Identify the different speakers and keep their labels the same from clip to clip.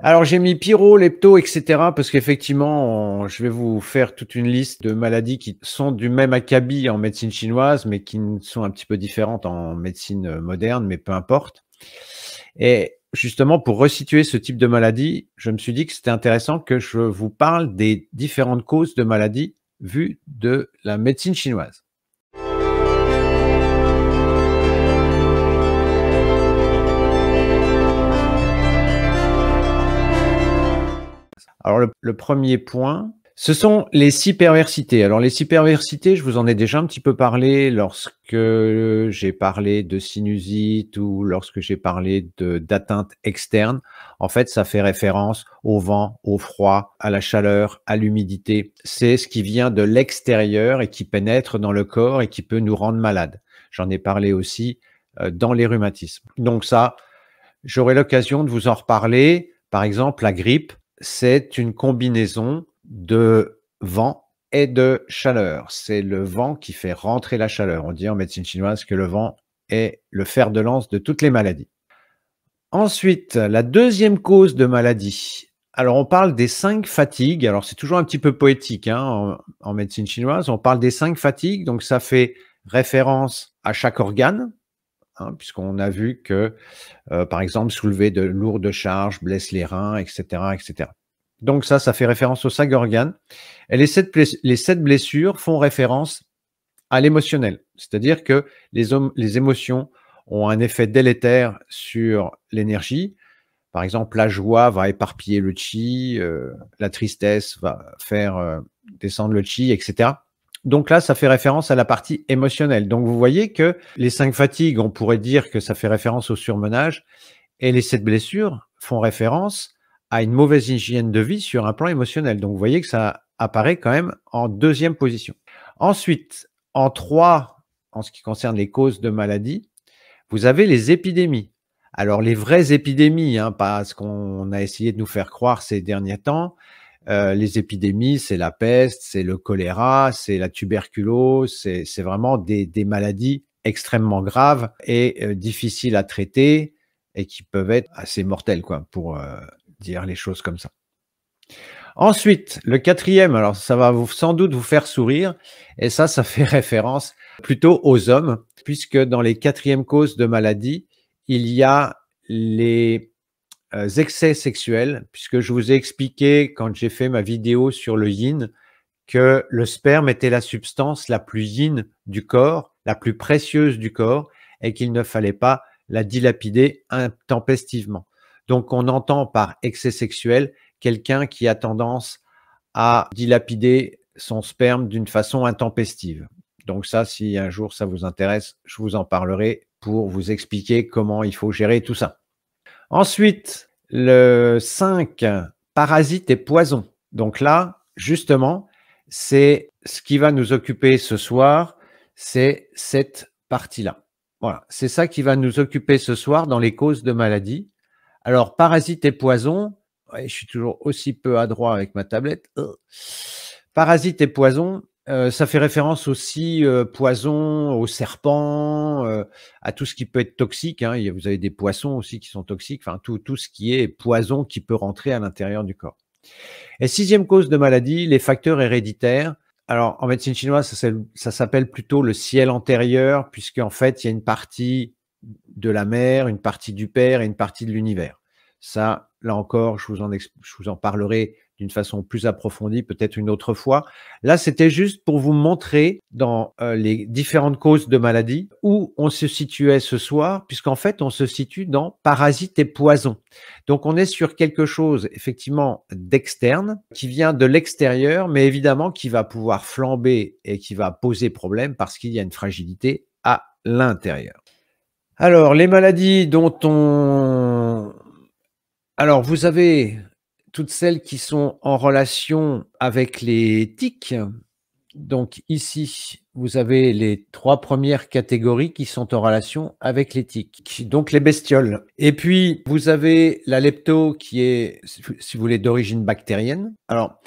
Speaker 1: Alors j'ai mis pyro, lepto, etc. Parce qu'effectivement, je vais vous faire toute une liste de maladies qui sont du même acabit en médecine chinoise, mais qui sont un petit peu différentes en médecine euh, moderne, mais peu importe. Et justement, pour resituer ce type de maladie, je me suis dit que c'était intéressant que je vous parle des différentes causes de maladies vues de la médecine chinoise. Alors le, premier point, ce sont les six Alors les six je vous en ai déjà un petit peu parlé lorsque j'ai parlé de sinusite ou lorsque j'ai parlé d'atteinte externe. En fait, ça fait référence au vent, au froid, à la chaleur, à l'humidité. C'est ce qui vient de l'extérieur et qui pénètre dans le corps et qui peut nous rendre malades. J'en ai parlé aussi euh, dans les rhumatismes. Donc ça, j'aurai l'occasion de vous en reparler. Par exemple, la grippe, c'est une combinaison de vent et de chaleur. C'est le vent qui fait rentrer la chaleur. On dit en médecine chinoise que le vent est le fer de lance de toutes les maladies. Ensuite, la deuxième cause de maladie. Alors, on parle des cinq fatigues. Alors, c'est toujours un petit peu poétique hein, en médecine chinoise. On parle des cinq fatigues. Donc, ça fait référence à chaque organe. Hein, puisqu'on a vu que, euh, par exemple, soulever de lourdes charges blesse les reins, etc., etc. Donc ça, ça fait référence au Sagorgan. Et les sept, blessures font référence à l'émotionnel, c'est-à-dire que les, émotions ont un effet délétère sur l'énergie. Par exemple, la joie va éparpiller le chi, euh, la tristesse va faire euh, descendre le chi, etc. Donc là, ça fait référence à la partie émotionnelle. Donc vous voyez que les cinq fatigues, on pourrait dire que ça fait référence au surmenage, et les sept blessures font référence à une mauvaise hygiène de vie sur un plan émotionnel. Donc vous voyez que ça apparaît quand même en deuxième position. Ensuite, en trois, en ce qui concerne les causes de maladie, vous avez les épidémies. Alors les vraies épidémies, hein, pas ce qu'on a essayé de nous faire croire ces derniers temps, euh, les épidémies, c'est la peste, c'est le choléra, c'est la tuberculose, c'est vraiment des, maladies extrêmement graves et euh, difficiles à traiter et qui peuvent être assez mortelles, quoi, pour euh, dire les choses comme ça. Ensuite, le quatrième, alors ça va vous, sans doute vous faire sourire, et ça, ça fait référence plutôt aux hommes, puisque dans les quatrièmes causes de maladies, il y a les euh, excès sexuels, puisque je vous ai expliqué quand j'ai fait ma vidéo sur le yin que le sperme était la substance la plus yin du corps, la plus précieuse du corps, et qu'il ne fallait pas la dilapider intempestivement. Donc on entend par excès sexuel quelqu'un qui a tendance à dilapider son sperme d'une façon intempestive. Donc ça, si un jour ça vous intéresse, je vous en parlerai pour vous expliquer comment il faut gérer tout ça. Ensuite, le 5, parasites et poisons. Donc là, justement, c'est ce qui va nous occuper ce soir, c'est cette partie-là. Voilà, c'est ça qui va nous occuper ce soir dans les causes de maladies. Alors, parasites et poisons, je suis toujours aussi peu adroit avec ma tablette. Euh, parasites et poisons, ça fait référence aussi euh, poison, aux serpents, à tout ce qui peut être toxique. Hein. Vous avez des poissons aussi qui sont toxiques, enfin tout, ce qui est poison qui peut rentrer à l'intérieur du corps. Et sixième cause de maladie, les facteurs héréditaires. Alors en médecine chinoise, ça, s'appelle plutôt le ciel antérieur, puisqu'en fait, il y a une partie de la mère, une partie du père et une partie de l'univers. Ça, là encore, je vous en, je vous en parlerai d'une façon plus approfondie, peut-être une autre fois. Là, c'était juste pour vous montrer dans euh, les différentes causes de maladie où on se situait ce soir, puisqu'en fait, on se situe dans parasites et poisons. Donc, on est sur quelque chose, effectivement, d'externe, qui vient de l'extérieur, mais évidemment, qui va pouvoir flamber et qui va poser problème parce qu'il y a une fragilité à l'intérieur. Alors, les maladies dont on... Alors, vous avez toutes celles qui sont en relation avec les tics. Donc ici, vous avez les trois premières catégories qui sont en relation avec les tiques, donc les bestioles. Et puis, vous avez la lepto qui est, si vous voulez, d'origine bactérienne. Alors,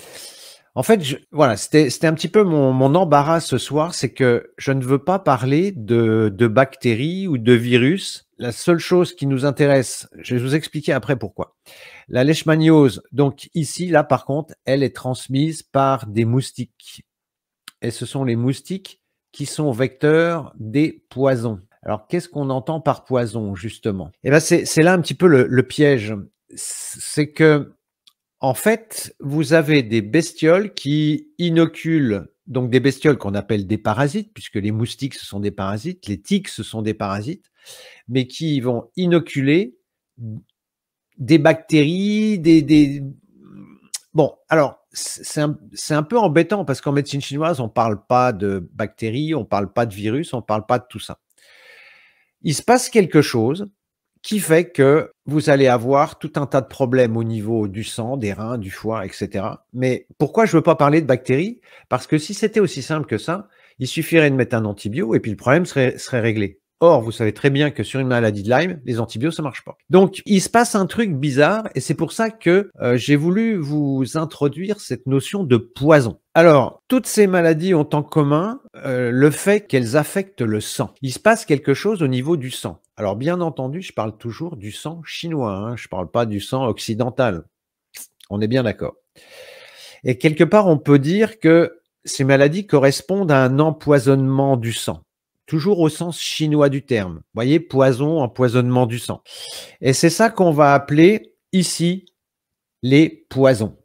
Speaker 1: en fait, voilà, c'était un petit peu mon, embarras ce soir, c'est que je ne veux pas parler de, bactéries ou de virus. La seule chose qui nous intéresse, je vais vous expliquer après pourquoi. La leishmaniose, donc ici, là par contre, elle est transmise par des moustiques. Et ce sont les moustiques qui sont vecteurs des poisons. Alors, qu'est-ce qu'on entend par poison, justement Eh bien, c'est là un petit peu le piège. C'est que en fait, vous avez des bestioles qui inoculent, donc des bestioles qu'on appelle des parasites, puisque les moustiques, ce sont des parasites, les tiques, ce sont des parasites, mais qui vont inoculer des bactéries, des... des... Bon, alors, c'est un, un, peu embêtant parce qu'en médecine chinoise, on ne parle pas de bactéries, on ne parle pas de virus, on ne parle pas de tout ça. Il se passe quelque chose qui fait que vous allez avoir tout un tas de problèmes au niveau du sang, des reins, du foie, etc. Mais pourquoi je ne veux pas parler de bactéries Parce que si c'était aussi simple que ça, il suffirait de mettre un antibio et puis le problème serait réglé. Or, vous savez très bien que sur une maladie de Lyme, les antibiotiques, ça marche pas. Donc, il se passe un truc bizarre et c'est pour ça que euh, j'ai voulu vous introduire cette notion de poison. Alors, toutes ces maladies ont en commun euh, le fait qu'elles affectent le sang. Il se passe quelque chose au niveau du sang. Alors, bien entendu, je parle toujours du sang chinois, hein. je ne parle pas du sang occidental. On est bien d'accord. Et quelque part, on peut dire que ces maladies correspondent à un empoisonnement du sang toujours au sens chinois du terme. Vous voyez, poison, empoisonnement du sang. Et c'est ça qu'on va appeler ici les poisons.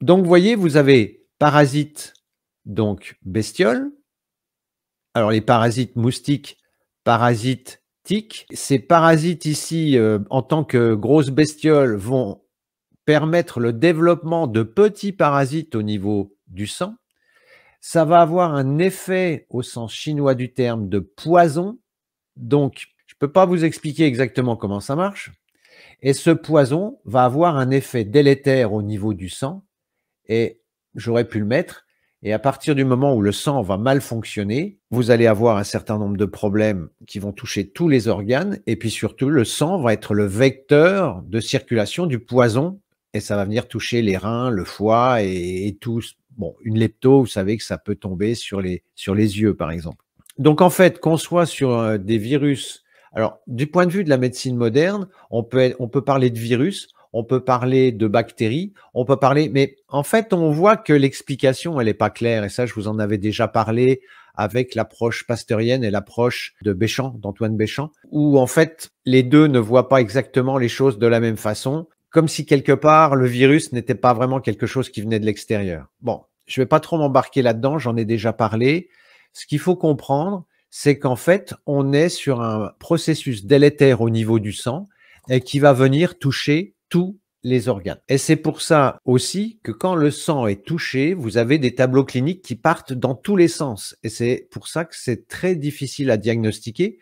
Speaker 1: Donc, vous voyez, vous avez parasites, donc bestioles. Alors, les parasites moustiques, parasites tiques. Ces parasites ici, euh, en tant que grosses bestioles, vont permettre le développement de petits parasites au niveau du sang ça va avoir un effet au sens chinois du terme de poison. Donc, je ne peux pas vous expliquer exactement comment ça marche. Et ce poison va avoir un effet délétère au niveau du sang. Et j'aurais pu le mettre. Et à partir du moment où le sang va mal fonctionner, vous allez avoir un certain nombre de problèmes qui vont toucher tous les organes. Et puis surtout, le sang va être le vecteur de circulation du poison. Et ça va venir toucher les reins, le foie et, tout, bon, une lepto, vous savez que ça peut tomber sur les, sur les yeux, par exemple. Donc, en fait, qu'on soit sur euh, des virus, alors, du point de vue de la médecine moderne, on peut, on peut parler de virus, on peut parler de bactéries, on peut parler, mais en fait, on voit que l'explication, elle n'est pas claire. Et ça, je vous en avais déjà parlé avec l'approche pasteurienne et l'approche de Béchamp, d'Antoine Béchamp, où en fait, les deux ne voient pas exactement les choses de la même façon comme si quelque part le virus n'était pas vraiment quelque chose qui venait de l'extérieur. Bon, je ne vais pas trop m'embarquer là-dedans, j'en ai déjà parlé. Ce qu'il faut comprendre, c'est qu'en fait, on est sur un processus délétère au niveau du sang et qui va venir toucher tous les organes. Et c'est pour ça aussi que quand le sang est touché, vous avez des tableaux cliniques qui partent dans tous les sens. Et c'est pour ça que c'est très difficile à diagnostiquer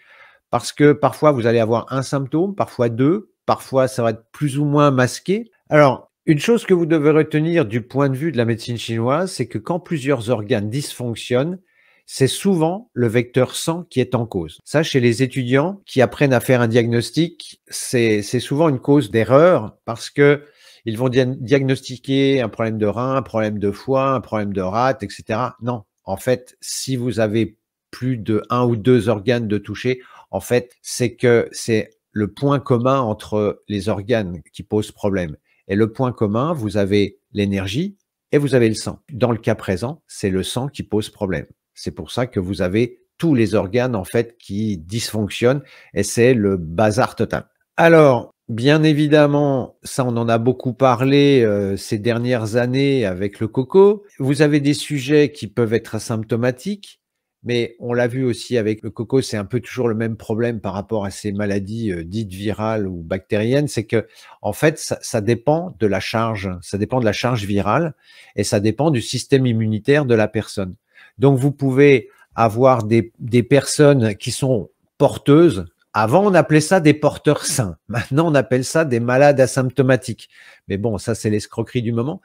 Speaker 1: parce que parfois vous allez avoir un symptôme, parfois deux, Parfois, ça va être plus ou moins masqué. Alors, une chose que vous devez retenir du point de vue de la médecine chinoise, c'est que quand plusieurs organes dysfonctionnent, c'est souvent le vecteur sang qui est en cause. Ça, chez les étudiants qui apprennent à faire un diagnostic, c'est souvent une cause d'erreur parce que ils vont diagnostiquer un problème de rein, un problème de foie, un problème de rate, etc. Non, en fait, si vous avez plus de un ou deux organes de toucher, en fait, c'est que c'est le point commun entre les organes qui posent problème. Et le point commun, vous avez l'énergie et vous avez le sang. Dans le cas présent, c'est le sang qui pose problème. C'est pour ça que vous avez tous les organes en fait qui dysfonctionnent et c'est le bazar total. Alors, bien évidemment, ça on en a beaucoup parlé euh, ces dernières années avec le coco. Vous avez des sujets qui peuvent être asymptomatiques, mais on l'a vu aussi avec le coco, c'est un peu toujours le même problème par rapport à ces maladies euh, dites virales ou bactériennes, c'est que en fait, ça, dépend de la charge, ça dépend de la charge virale et ça dépend du système immunitaire de la personne. Donc vous pouvez avoir des personnes qui sont porteuses. Avant, on appelait ça des porteurs sains. Maintenant, on appelle ça des malades asymptomatiques. Mais bon, ça, c'est l'escroquerie du moment.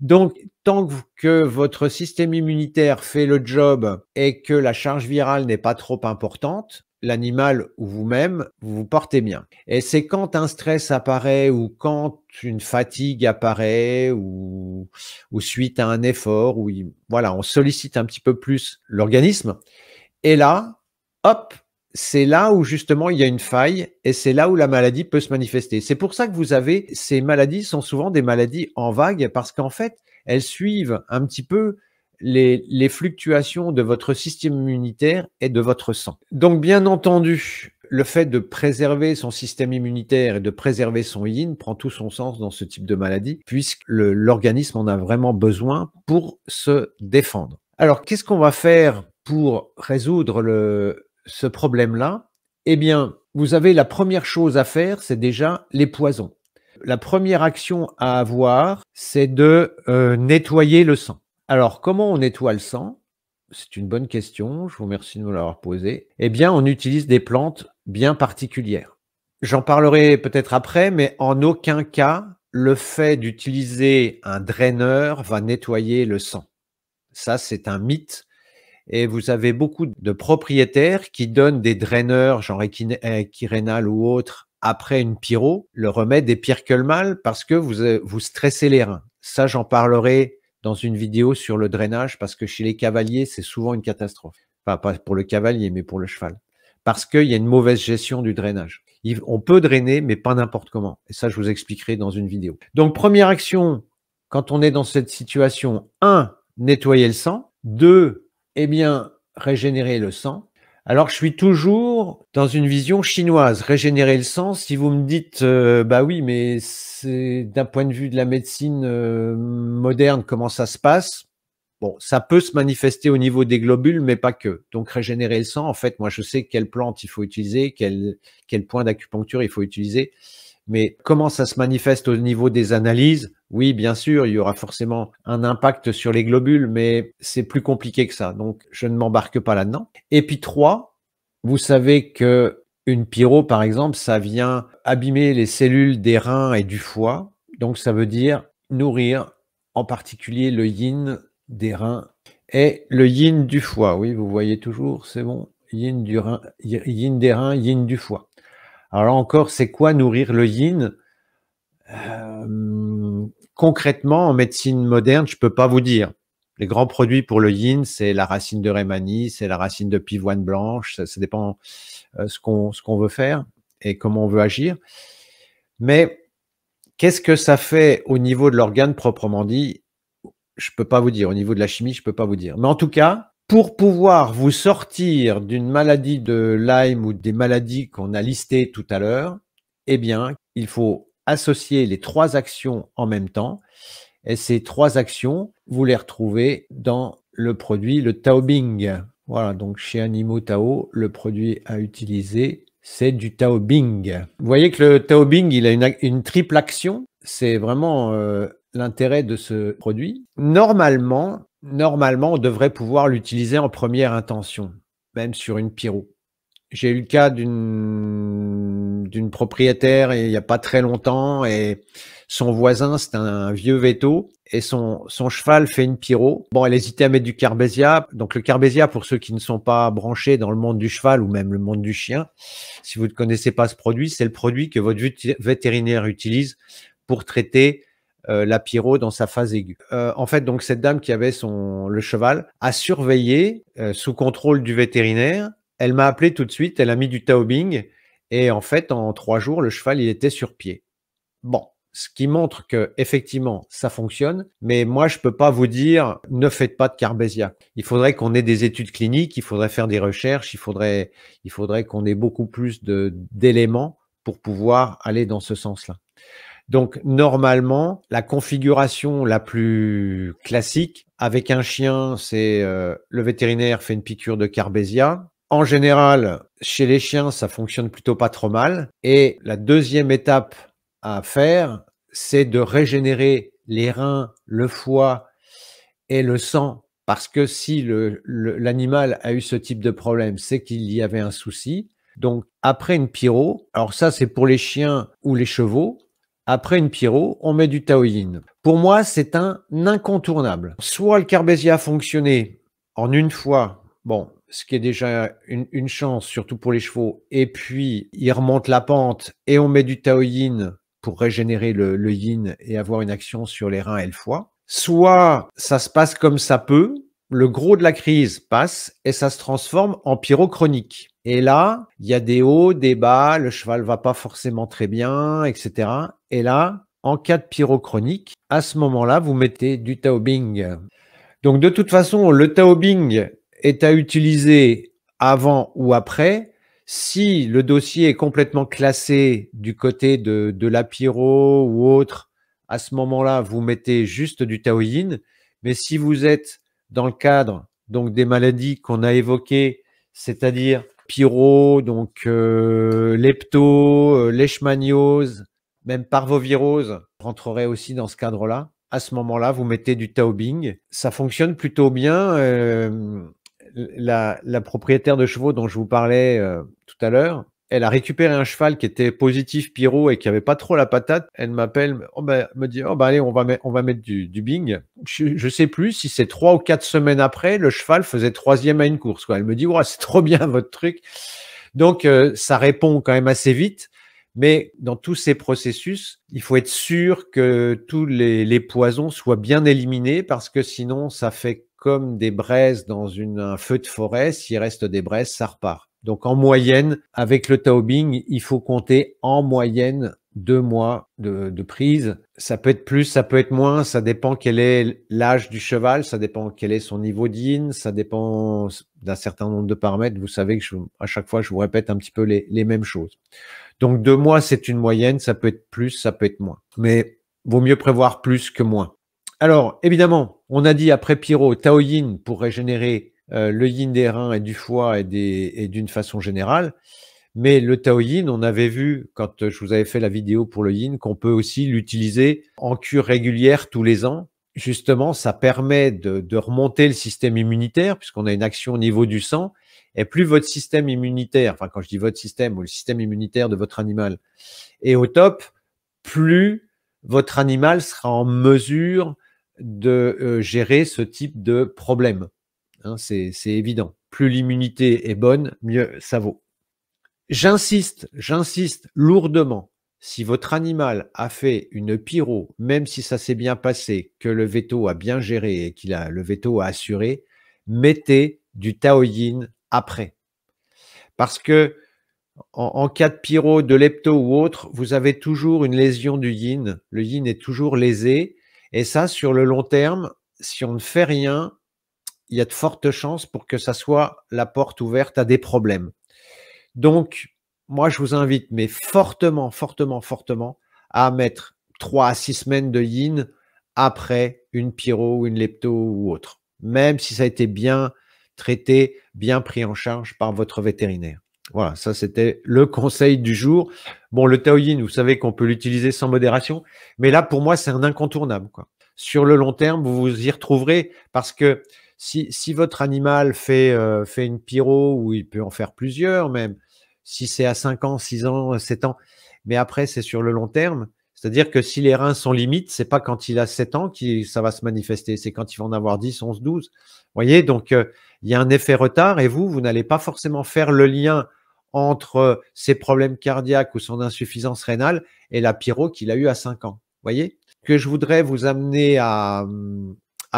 Speaker 1: Donc, tant que votre système immunitaire fait le job et que la charge virale n'est pas trop importante, l'animal ou vous-même, vous vous portez bien. Et c'est quand un stress apparaît ou quand une fatigue apparaît ou, suite à un effort, où voilà, on sollicite un petit peu plus l'organisme. Et là, hop, c'est là où justement il y a une faille et c'est là où la maladie peut se manifester. C'est pour ça que vous avez ces maladies sont souvent des maladies en vague parce qu'en fait, elles suivent un petit peu les, fluctuations de votre système immunitaire et de votre sang. Donc bien entendu, le fait de préserver son système immunitaire et de préserver son yin prend tout son sens dans ce type de maladie puisque l'organisme en a vraiment besoin pour se défendre. Alors qu'est-ce qu'on va faire pour résoudre le, ce problème-là, eh bien, vous avez la première chose à faire, c'est déjà les poisons. La première action à avoir, c'est de euh, nettoyer le sang. Alors, comment on nettoie le sang C'est une bonne question, je vous remercie de me l'avoir posée. Eh bien, on utilise des plantes bien particulières. J'en parlerai peut-être après, mais en aucun cas, le fait d'utiliser un draineur va nettoyer le sang. Ça, c'est un mythe et vous avez beaucoup de propriétaires qui donnent des draineurs, genre équirénal euh, ou autre, après une pyro. Le remède est pire que le mal parce que vous, euh, vous stressez les reins. Ça, j'en parlerai dans une vidéo sur le drainage parce que chez les cavaliers, c'est souvent une catastrophe. pas pour le cavalier, mais pour le cheval. Parce qu'il y a une mauvaise gestion du drainage. On peut drainer, mais pas n'importe comment. Et ça, je vous expliquerai dans une vidéo. Donc, première action, quand on est dans cette situation, un, Nettoyer le sang. Deux eh bien, régénérer le sang. Alors, je suis toujours dans une vision chinoise, régénérer le sang. Si vous me dites, euh, bah oui, mais c'est d'un point de vue de la médecine euh, moderne, comment ça se passe Bon, ça peut se manifester au niveau des globules, mais pas que. Donc, régénérer le sang, en fait, moi, je sais quelle plante il faut utiliser, quel, quel point d'acupuncture il faut utiliser. Mais comment ça se manifeste au niveau des analyses Oui, bien sûr, il y aura forcément un impact sur les globules, mais c'est plus compliqué que ça. Donc, je ne m'embarque pas là-dedans. Et puis trois, vous savez que une pyro, par exemple, ça vient abîmer les cellules des reins et du foie. Donc, ça veut dire nourrir en particulier le yin des reins et le yin du foie. Oui, vous voyez toujours, c'est bon. Yin, du rein, yin des reins, yin du foie. Alors encore, c'est quoi nourrir le yin euh, Concrètement, en médecine moderne, je ne peux pas vous dire. Les grands produits pour le yin, c'est la racine de rémani, c'est la racine de pivoine blanche, ça, dépend euh, ce qu'on veut faire et comment on veut agir. Mais qu'est-ce que ça fait au niveau de l'organe proprement dit Je ne peux pas vous dire. Au niveau de la chimie, je ne peux pas vous dire. Mais en tout cas, pour pouvoir vous sortir d'une maladie de Lyme ou des maladies qu'on a listées tout à l'heure, eh bien, il faut associer les trois actions en même temps. Et ces trois actions, vous les retrouvez dans le produit, le Taobing. Voilà, donc chez Animo Tao, le produit à utiliser, c'est du Taobing. Vous voyez que le Taobing, il a une, triple action. C'est vraiment euh, l'intérêt de ce produit. Normalement, normalement, on devrait pouvoir l'utiliser en première intention, même sur une pyro. J'ai eu le cas d'une, d'une propriétaire il n'y a pas très longtemps et son voisin, c'est un vieux veto et son, son cheval fait une pyro. Bon, elle hésitait à mettre du carbésia. Donc le carbésia, pour ceux qui ne sont pas branchés dans le monde du cheval ou même le monde du chien, si vous ne connaissez pas ce produit, c'est le produit que votre vétérinaire utilise pour traiter euh, la pyro dans sa phase aiguë. Euh, en fait, donc cette dame qui avait son le cheval a surveillé euh, sous contrôle du vétérinaire. Elle m'a appelé tout de suite. Elle a mis du taobing et en fait, en trois jours, le cheval il était sur pied. Bon, ce qui montre que effectivement ça fonctionne. Mais moi, je peux pas vous dire ne faites pas de carbésia. Il faudrait qu'on ait des études cliniques, il faudrait faire des recherches, il faudrait, il faudrait qu'on ait beaucoup plus de d'éléments pour pouvoir aller dans ce sens-là. Donc normalement, la configuration la plus classique avec un chien, c'est euh, le vétérinaire fait une piqûre de carbésia. En général, chez les chiens, ça fonctionne plutôt pas trop mal. Et la deuxième étape à faire, c'est de régénérer les reins, le foie et le sang. Parce que si l'animal a eu ce type de problème, c'est qu'il y avait un souci. Donc après une pyro, alors ça c'est pour les chiens ou les chevaux, après une pyro, on met du taoïne. Pour moi, c'est un incontournable. Soit le carbésia a fonctionné en une fois, bon, ce qui est déjà une, chance, surtout pour les chevaux, et puis il remonte la pente et on met du taoïne pour régénérer le, yin et avoir une action sur les reins et le foie. Soit ça se passe comme ça peut, le gros de la crise passe et ça se transforme en chronique. Et là, il y a des hauts, des bas, le cheval va pas forcément très bien, etc. Et là, en cas de pyrochronique, à ce moment-là, vous mettez du taobing. Donc de toute façon, le taobing est à utiliser avant ou après. Si le dossier est complètement classé du côté de, la pyro ou autre, à ce moment-là, vous mettez juste du taoïne. Mais si vous êtes dans le cadre donc des maladies qu'on a évoquées, c'est-à-dire pyro, donc euh, lepto, euh, même par vos viroses rentrerait aussi dans ce cadre-là. À ce moment-là, vous mettez du taubing. Ça fonctionne plutôt bien. Euh, la, propriétaire de chevaux dont je vous parlais euh, tout à l'heure, elle a récupéré un cheval qui était positif pyro et qui avait pas trop la patate. Elle m'appelle, oh ben, me dit, oh ben, allez, on va, on va mettre du, bing. Je, sais plus si c'est trois ou quatre semaines après, le cheval faisait troisième à une course. Quoi. Elle me dit, ouais, c'est trop bien votre truc. Donc, euh, ça répond quand même assez vite. Mais dans tous ces processus, il faut être sûr que tous les, poisons soient bien éliminés parce que sinon, ça fait comme des braises dans une, un feu de forêt. S'il reste des braises, ça repart. Donc en moyenne, avec le taubing, il faut compter en moyenne deux mois de, prise. Ça peut être plus, ça peut être moins, ça dépend quel est l'âge du cheval, ça dépend quel est son niveau d'in, ça dépend d'un certain nombre de paramètres. Vous savez que à chaque fois, je vous répète un petit peu les mêmes choses. Donc deux mois, c'est une moyenne, ça peut être plus, ça peut être moins. Mais vaut mieux prévoir plus que moins. Alors, évidemment, on a dit après Pyro, Tao pour régénérer euh, le Yin des reins et du foie et, d'une façon générale. Mais le Tao on avait vu quand je vous avais fait la vidéo pour le Yin qu'on peut aussi l'utiliser en cure régulière tous les ans. Justement, ça permet de remonter le système immunitaire puisqu'on a une action au niveau du sang et plus votre système immunitaire, enfin quand je dis votre système ou le système immunitaire de votre animal est au top, plus votre animal sera en mesure de euh, gérer ce type de problème. Hein, c'est évident. Plus l'immunité est bonne, mieux ça vaut. J'insiste, j'insiste lourdement. Si votre animal a fait une pyro, même si ça s'est bien passé, que le veto a bien géré et qu'il a le veto a assuré, mettez du taoïne après. Parce que en, cas de pyro, de lepto ou autre, vous avez toujours une lésion du yin. Le yin est toujours lésé. Et ça, sur le long terme, si on ne fait rien, il y a de fortes chances pour que ça soit la porte ouverte à des problèmes. Donc, moi, je vous invite, mais fortement, fortement, fortement, à mettre 3 à 6 semaines de yin après une pyro ou une lepto ou autre. Même si ça a été bien traité, bien pris en charge par votre vétérinaire. Voilà, ça c'était le conseil du jour. Bon, le taoïne, vous savez qu'on peut l'utiliser sans modération, mais là pour moi c'est un incontournable. Quoi. Sur le long terme, vous vous y retrouverez parce que si, votre animal fait, euh, fait une pyro ou il peut en faire plusieurs même, si c'est à 5 ans, 6 ans, 7 euh, ans, mais après c'est sur le long terme, c'est-à-dire que si les reins sont limites, c'est pas quand il a 7 ans que ça va se manifester, c'est quand il va en avoir 10, 11, 12. Vous voyez, donc euh, il y a un effet retard et vous, vous n'allez pas forcément faire le lien entre euh, ses problèmes cardiaques ou son insuffisance rénale et la pyro qu'il a eu à 5 ans. voyez que je voudrais vous amener à,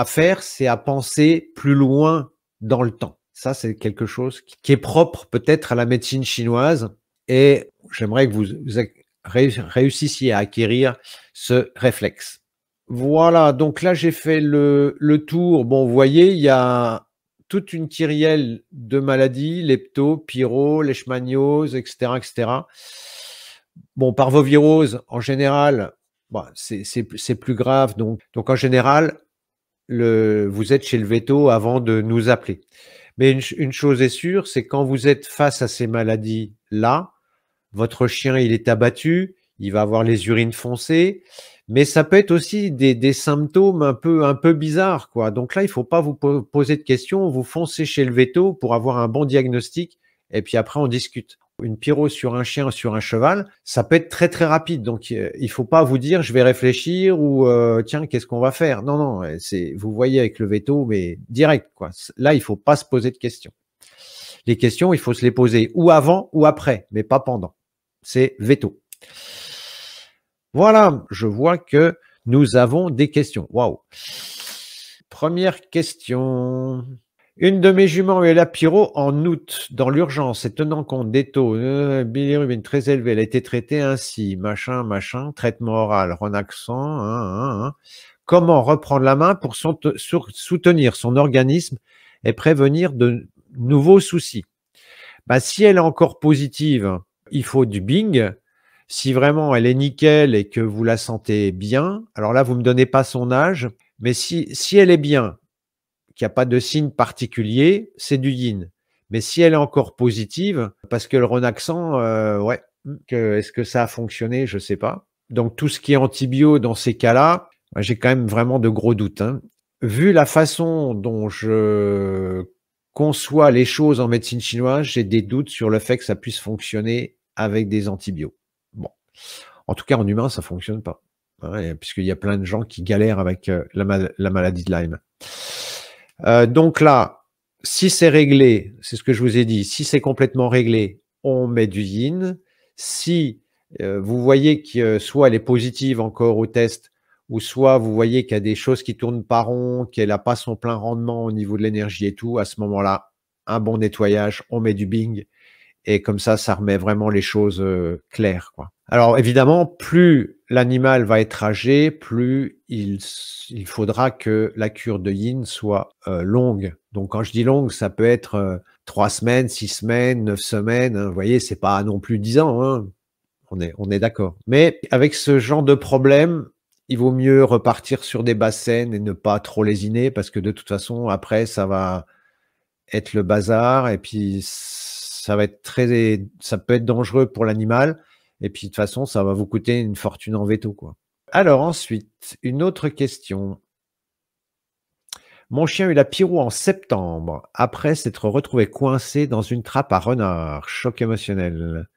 Speaker 1: faire, c'est à penser plus loin dans le temps. Ça, c'est quelque chose qui est propre peut-être à la médecine chinoise et j'aimerais que vous, réussissiez à acquérir ce réflexe. Voilà, donc là j'ai fait le, le, tour. Bon, vous voyez, il y a toute une kyrielle de maladies, lepto, pyro, leishmaniose, etc., etc. Bon, parvovirose, en général, bah, c'est plus grave. Donc, donc en général, le, vous êtes chez le veto avant de nous appeler. Mais une, une chose est sûre, c'est quand vous êtes face à ces maladies-là, votre chien, il est abattu, il va avoir les urines foncées, mais ça peut être aussi des, des, symptômes un peu, un peu bizarres, quoi. Donc là, il faut pas vous poser de questions, vous foncez chez le veto pour avoir un bon diagnostic, et puis après, on discute. Une pyro sur un chien, sur un cheval, ça peut être très très rapide. Donc il faut pas vous dire je vais réfléchir ou euh, tiens qu'est-ce qu'on va faire. Non non, euh, c'est vous voyez avec le veto mais direct quoi. Là il faut pas se poser de questions. Les questions il faut se les poser ou avant ou après, mais pas pendant. C'est veto. Voilà, je vois que nous avons des questions. Waouh. Première question. Une de mes juments est la pyro en août, dans l'urgence, et tenant compte des taux de euh, bilirubine très élevés, elle a été traitée ainsi, machin, machin, traitement oral, renaxant. Hein, hein, hein, comment reprendre la main pour soutenir son organisme et prévenir de nouveaux soucis bah, Si elle est encore positive, il faut du Bing, si vraiment elle est nickel et que vous la sentez bien, alors là, vous ne me donnez pas son âge, mais si, si elle est bien, qu'il n'y a pas de signe particulier, c'est du yin. Mais si elle est encore positive, parce que le renaxant, euh, ouais, est-ce que ça a fonctionné Je ne sais pas. Donc tout ce qui est antibio dans ces cas-là, j'ai quand même vraiment de gros doutes. Hein. Vu la façon dont je conçois les choses en médecine chinoise, j'ai des doutes sur le fait que ça puisse fonctionner avec des antibiotiques. En tout cas, en humain, ça fonctionne pas. Puisqu'il y a plein de gens qui galèrent avec euh, la, maladie de Lyme. Euh, donc là, si c'est réglé, c'est ce que je vous ai dit, si c'est complètement réglé, on met du yin. Si euh, vous voyez que soit elle est positive encore au test, ou soit vous voyez qu'il y a des choses qui tournent pas rond, qu'elle n'a pas son plein rendement au niveau de l'énergie et tout, à ce moment-là, un bon nettoyage, on met du bing et comme ça, ça remet vraiment les choses euh, claires. Quoi. Alors évidemment, plus l'animal va être âgé, plus il, il, faudra que la cure de yin soit euh, longue. Donc quand je dis longue, ça peut être euh, trois semaines, six semaines, neuf semaines. Hein. vous voyez, c'est pas non plus dix ans. Hein. on est, on est d'accord. Mais avec ce genre de problème, il vaut mieux repartir sur des bassins et ne pas trop lésiner parce que de toute façon, après, ça va être le bazar et puis ça va être très, ça peut être dangereux pour l'animal. Et puis de toute façon, ça va vous coûter une fortune en veto, quoi. Alors ensuite, une autre question. Mon chien eut la pirou en septembre, après s'être retrouvé coincé dans une trappe à renard. Choc émotionnel.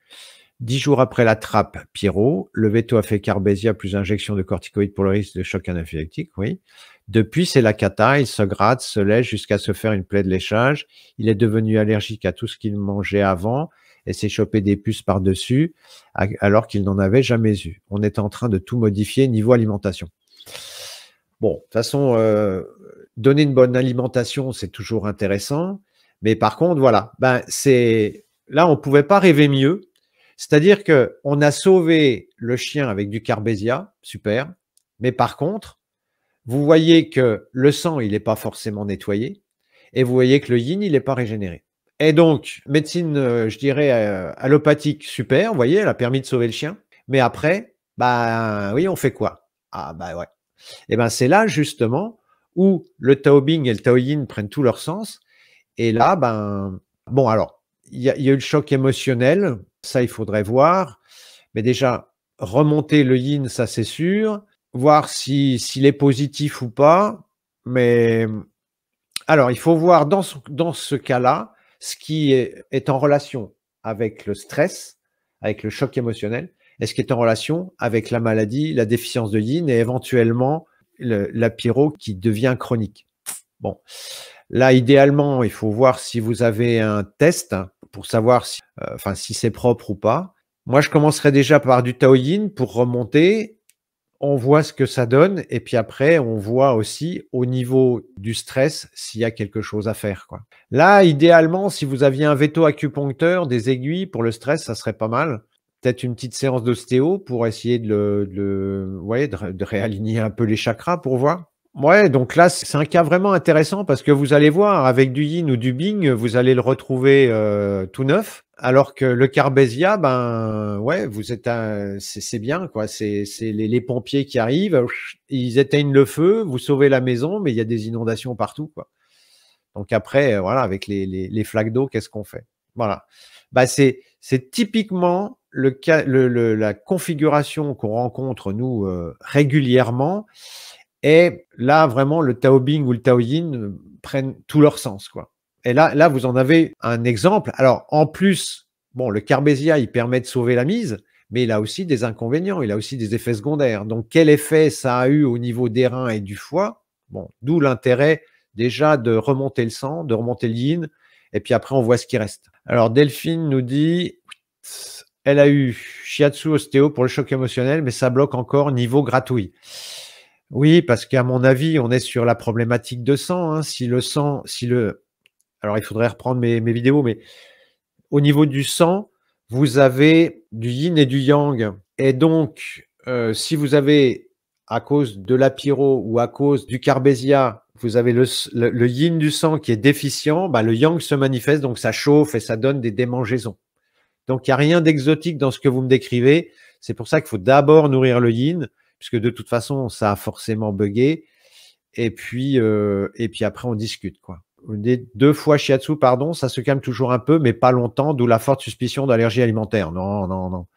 Speaker 1: Dix jours après la trappe, Pierrot, le veto a fait Carbésia plus injection de corticoïdes pour le risque de choc anaphylactique, oui. Depuis, c'est la cata, il se gratte, se lèche jusqu'à se faire une plaie de léchage. Il est devenu allergique à tout ce qu'il mangeait avant et s'est chopé des puces par-dessus alors qu'il n'en avait jamais eu. On est en train de tout modifier niveau alimentation. Bon, de toute façon, euh, donner une bonne alimentation, c'est toujours intéressant. Mais par contre, voilà, ben c'est là, on ne pouvait pas rêver mieux c'est-à-dire que on a sauvé le chien avec du carbésia, super, mais par contre, vous voyez que le sang, il n'est pas forcément nettoyé, et vous voyez que le yin, il n'est pas régénéré. Et donc, médecine, euh, je dirais, euh, allopathique, super, vous voyez, elle a permis de sauver le chien, mais après, ben oui, on fait quoi Ah ben ouais. Et eh ben c'est là justement où le Taobing et le Tao Yin prennent tout leur sens, et là, ben, bon, alors, il y, a eu le choc émotionnel. Ça, il faudrait voir. Mais déjà, remonter le yin, ça c'est sûr. Voir s'il est positif ou pas. Mais alors, il faut voir dans ce, dans ce cas-là ce qui est, en relation avec le stress, avec le choc émotionnel, est ce qui est en relation avec la maladie, la déficience de yin et éventuellement la pyro qui devient chronique. Bon, là, idéalement, il faut voir si vous avez un test pour savoir si, euh, enfin, si c'est propre ou pas. Moi, je commencerai déjà par du Taoyin pour remonter. On voit ce que ça donne. Et puis après, on voit aussi au niveau du stress s'il y a quelque chose à faire. Quoi. Là, idéalement, si vous aviez un veto acupuncteur, des aiguilles pour le stress, ça serait pas mal. Peut-être une petite séance d'ostéo pour essayer de, le, de, ouais, de réaligner un peu les chakras pour voir. Ouais, donc là, c'est un cas vraiment intéressant parce que vous allez voir, avec du yin ou du bing, vous allez le retrouver euh, tout neuf. Alors que le carbésia ben ouais, vous êtes c'est bien quoi. C'est les, les, pompiers qui arrivent, ils éteignent le feu, vous sauvez la maison, mais il y a des inondations partout quoi. Donc après, euh, voilà, avec les, les, flaques d'eau, qu'est-ce qu'on fait Voilà. Bah, c'est c'est typiquement le, le, la configuration qu'on rencontre nous euh, régulièrement et là, vraiment, le taobing ou le Tao euh, prennent tout leur sens. Quoi. Et là, là, vous en avez un exemple. Alors, en plus, bon, le Carbésia il permet de sauver la mise, mais il a aussi des inconvénients, il a aussi des effets secondaires. Donc, quel effet ça a eu au niveau des reins et du foie Bon, d'où l'intérêt déjà de remonter le sang, de remonter le yin, et puis après, on voit ce qui reste. Alors, Delphine nous dit elle a eu shiatsu ostéo pour le choc émotionnel, mais ça bloque encore niveau gratuit. Oui, parce qu'à mon avis, on est sur la problématique de sang. Hein. Si le sang, si le. Alors, il faudrait reprendre mes, vidéos, mais au niveau du sang, vous avez du yin et du yang. Et donc, euh, si vous avez, à cause de l'apiro ou à cause du carbésia, vous avez le, yin du sang qui est déficient, bah, le yang se manifeste, donc ça chauffe et ça donne des démangeaisons. Donc, il n'y a rien d'exotique dans ce que vous me décrivez. C'est pour ça qu'il faut d'abord nourrir le yin puisque de toute façon, ça a forcément buggé. Et puis, euh, et puis après, on discute. quoi. deux fois shiatsu, pardon, ça se calme toujours un peu, mais pas longtemps, d'où la forte suspicion d'allergie alimentaire. Non, non, non.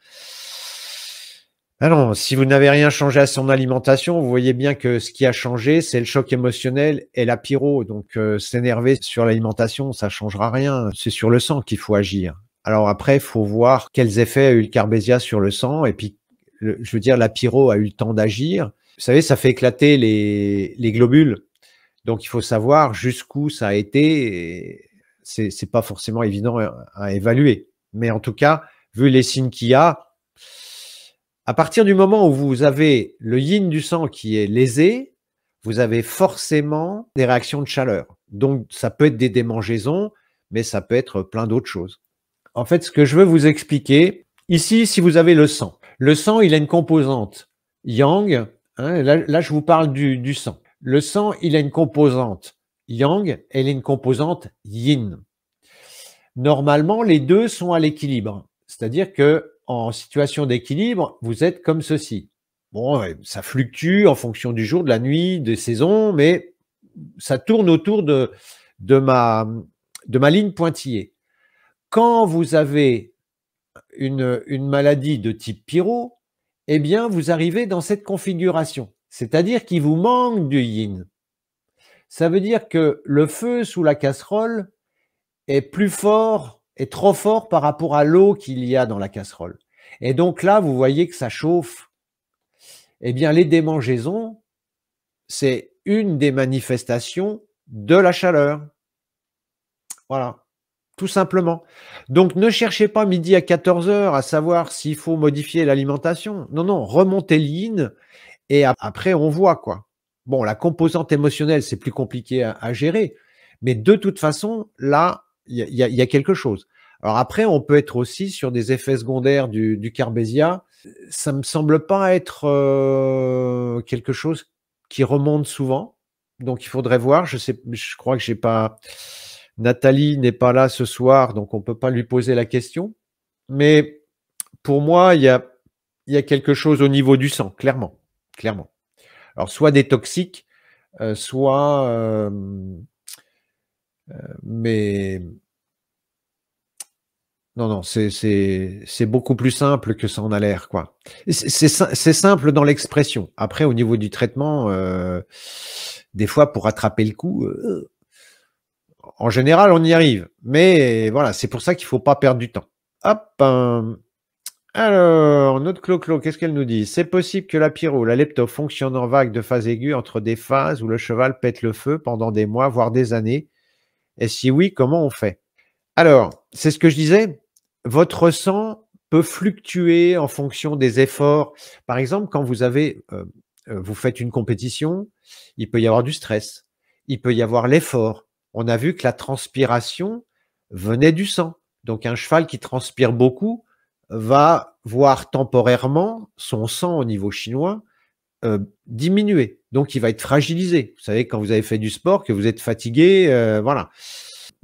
Speaker 1: Alors, ah si vous n'avez rien changé à son alimentation, vous voyez bien que ce qui a changé, c'est le choc émotionnel et la pyro. Donc, euh, s'énerver sur l'alimentation, ça changera rien. C'est sur le sang qu'il faut agir. Alors après, il faut voir quels effets a eu le carbésia sur le sang et puis je veux dire, la pyro a eu le temps d'agir. Vous savez, ça fait éclater les, globules. Donc, il faut savoir jusqu'où ça a été. C'est n'est pas forcément évident à, à, évaluer. Mais en tout cas, vu les signes qu'il y a, à partir du moment où vous avez le yin du sang qui est lésé, vous avez forcément des réactions de chaleur. Donc, ça peut être des démangeaisons, mais ça peut être plein d'autres choses. En fait, ce que je veux vous expliquer, ici, si vous avez le sang, le sang, il a une composante yang. Hein, là, je vous parle du, sang. Le sang, il a une composante yang et a une composante yin. Normalement, les deux sont à l'équilibre. C'est-à-dire que en situation d'équilibre, vous êtes comme ceci. Bon, ça fluctue en fonction du jour, de la nuit, des saisons, mais ça tourne autour de, de ma ligne pointillée. Quand vous avez une, maladie de type pyro, eh bien, vous arrivez dans cette configuration. C'est-à-dire qu'il vous manque du yin. Ça veut dire que le feu sous la casserole est plus fort, est trop fort par rapport à l'eau qu'il y a dans la casserole. Et donc là, vous voyez que ça chauffe. Eh bien, les démangeaisons, c'est une des manifestations de la chaleur. Voilà tout simplement. Donc ne cherchez pas midi à 14h à savoir s'il faut modifier l'alimentation. Non, non, remontez l'in et après on voit quoi. Bon, la composante émotionnelle, c'est plus compliqué à, gérer, mais de toute façon, là, il y, a, quelque chose. Alors après, on peut être aussi sur des effets secondaires du, carbésia. Ça me semble pas être euh, quelque chose qui remonte souvent. Donc il faudrait voir. Je sais, je crois que j'ai pas. Nathalie n'est pas là ce soir, donc on ne peut pas lui poser la question. Mais pour moi, il y a, quelque chose au niveau du sang, clairement. clairement. Alors, soit des toxiques, euh, soit. Euh, euh, mais. Non, non, c'est beaucoup plus simple que ça en a l'air, quoi. C'est simple dans l'expression. Après, au niveau du traitement, des fois, pour attraper le coup, en général, on y arrive. Mais voilà, c'est pour ça qu'il ne faut pas perdre du temps. Hop. Hein. Alors, notre Clo-Clo, qu'est-ce qu'elle nous dit C'est possible que la pyro la lepto fonctionne en vague de phase aiguë entre des phases où le cheval pète le feu pendant des mois, voire des années. Et si oui, comment on fait Alors, c'est ce que je disais. Votre sang peut fluctuer en fonction des efforts. Par exemple, quand vous avez, euh, euh, vous faites une compétition, il peut y avoir du stress, il peut y avoir l'effort, on a vu que la transpiration venait du sang. Donc un cheval qui transpire beaucoup va voir temporairement son sang au niveau chinois euh, diminuer. Donc il va être fragilisé. Vous savez, quand vous avez fait du sport, que vous êtes fatigué, euh, voilà.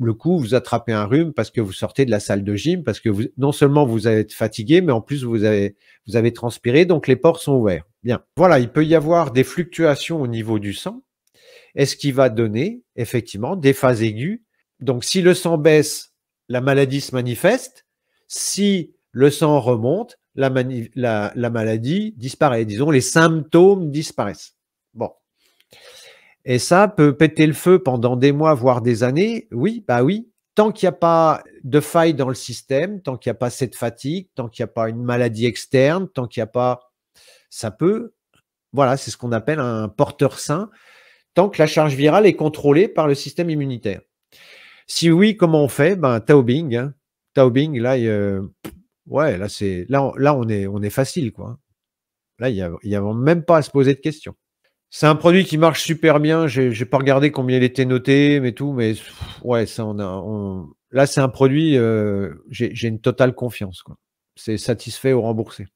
Speaker 1: Le coup, vous attrapez un rhume parce que vous sortez de la salle de gym, parce que non seulement vous êtes fatigué, mais en plus vous avez, vous avez transpiré, donc les ports sont ouverts. Bien. Voilà, il peut y avoir des fluctuations au niveau du sang est ce qui va donner effectivement des phases aiguës. Donc si le sang baisse, la maladie se manifeste. Si le sang remonte, la, la maladie disparaît. Disons, les symptômes disparaissent. Bon. Et ça peut péter le feu pendant des mois, voire des années. Oui, bah oui. Tant qu'il n'y a pas de faille dans le système, tant qu'il n'y a pas cette fatigue, tant qu'il n'y a pas une maladie externe, tant qu'il n'y a pas. Ça peut. Voilà, c'est ce qu'on appelle un porteur sain que la charge virale est contrôlée par le système immunitaire. Si oui, comment on fait Ben Taobing, hein. Taobing, là, euh, ouais, là c'est, là, on, là on est, on est facile quoi. Là, il n'y a, y a même pas à se poser de questions. C'est un produit qui marche super bien. J'ai, n'ai pas regardé combien il était noté, mais tout, mais ouais, ça on a. Là, c'est un produit. Euh, j'ai, une totale confiance. C'est satisfait ou remboursé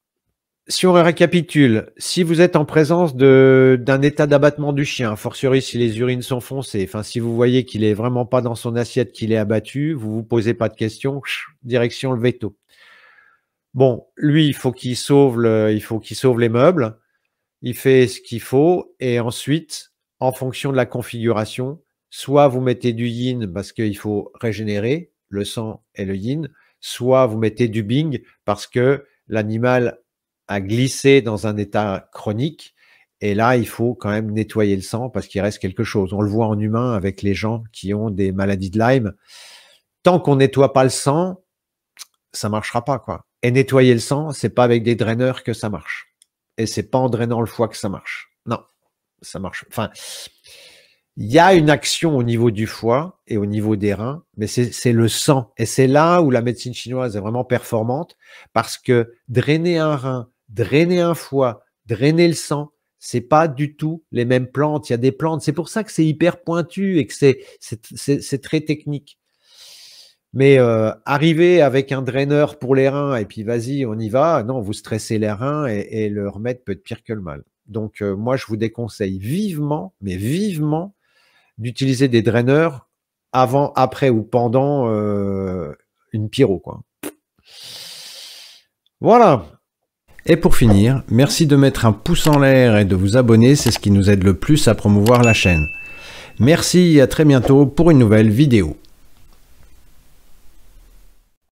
Speaker 1: si on récapitule, si vous êtes en présence d'un état d'abattement du chien, fortiori si les urines sont foncées, enfin si vous voyez qu'il est vraiment pas dans son assiette, qu'il est abattu, vous vous posez pas de questions, direction le veto. Bon, lui, il faut qu'il sauve il faut qu'il sauve les meubles. Il fait ce qu'il faut et ensuite, en fonction de la configuration, soit vous mettez du yin parce qu'il faut régénérer le sang et le yin, soit vous mettez du bing parce que l'animal à glisser dans un état chronique. Et là, il faut quand même nettoyer le sang parce qu'il reste quelque chose. On le voit en humain avec les gens qui ont des maladies de Lyme. Tant qu'on nettoie pas le sang, ça marchera pas, quoi. Et nettoyer le sang, c'est pas avec des draineurs que ça marche. Et c'est pas en drainant le foie que ça marche. Non, ça marche. Enfin, il y a une action au niveau du foie et au niveau des reins, mais c'est le sang. Et c'est là où la médecine chinoise est vraiment performante parce que drainer un rein, drainer un foie, drainer le sang, c'est pas du tout les mêmes plantes. Il y a des plantes. C'est pour ça que c'est hyper pointu et que c'est très technique. Mais euh, arriver avec un draineur pour les reins et puis vas-y, on y va, non, vous stressez les reins et, leur le remède peut être pire que le mal. Donc euh, moi, je vous déconseille vivement, mais vivement, d'utiliser des draineurs avant, après ou pendant euh, une pyro. Quoi. Voilà. Et pour finir, merci de mettre un pouce en l'air et de vous abonner, c'est ce qui nous aide le plus à promouvoir la chaîne. Merci et à très bientôt pour une nouvelle vidéo.